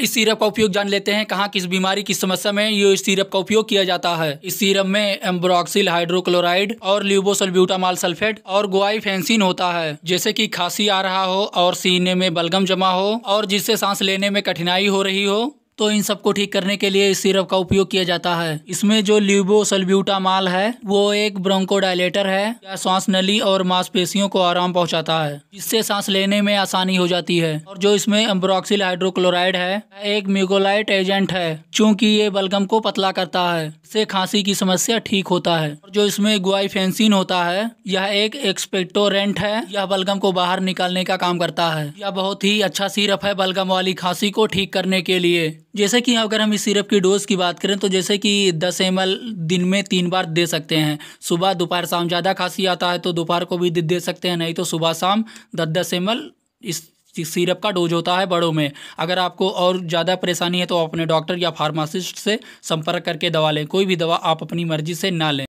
इस सिरप का उपयोग जान लेते हैं कहाँ किस बीमारी की समस्या में ये सिरप का उपयोग किया जाता है इस सिरप में एम्ब्रोक्सिल हाइड्रोक्लोराइड और ल्यूबोसलब्यूटामाल सल्फेट और गोआइफेंसिन होता है जैसे कि खांसी आ रहा हो और सीने में बलगम जमा हो और जिससे सांस लेने में कठिनाई हो रही हो तो इन सबको ठीक करने के लिए इस सिरप का उपयोग किया जाता है इसमें जो सल्ब्यूटामाल है वो एक ब्रोंकोडाइलेटर है या सांस नली और मांसपेशियों को आराम पहुंचाता है जिससे सांस लेने में आसानी हो जाती है और जो इसमें एम्ब्रोक्सिल हाइड्रोक्लोराइड है एक म्यूगोलाइट एजेंट है चूंकि ये बलगम को पतला करता है इससे खांसी की समस्या ठीक होता है और जो इसमें गुआईफेंसिन होता है यह एक एक्सपेक्टोरेंट है यह बलगम को बाहर निकालने का काम करता है यह बहुत ही अच्छा सिरप है बलगम वाली खांसी को ठीक करने के लिए जैसे कि अगर हम इस सिरप की डोज़ की बात करें तो जैसे कि दस एम दिन में तीन बार दे सकते हैं सुबह दोपहर शाम ज़्यादा खांसी आता है तो दोपहर को भी दे सकते हैं नहीं तो सुबह शाम दस दस एम इस सिरप का डोज होता है बड़ों में अगर आपको और ज़्यादा परेशानी है तो आप अपने डॉक्टर या फार्मासिस्ट से संपर्क करके दवा लें कोई भी दवा आप अपनी मर्जी से ना लें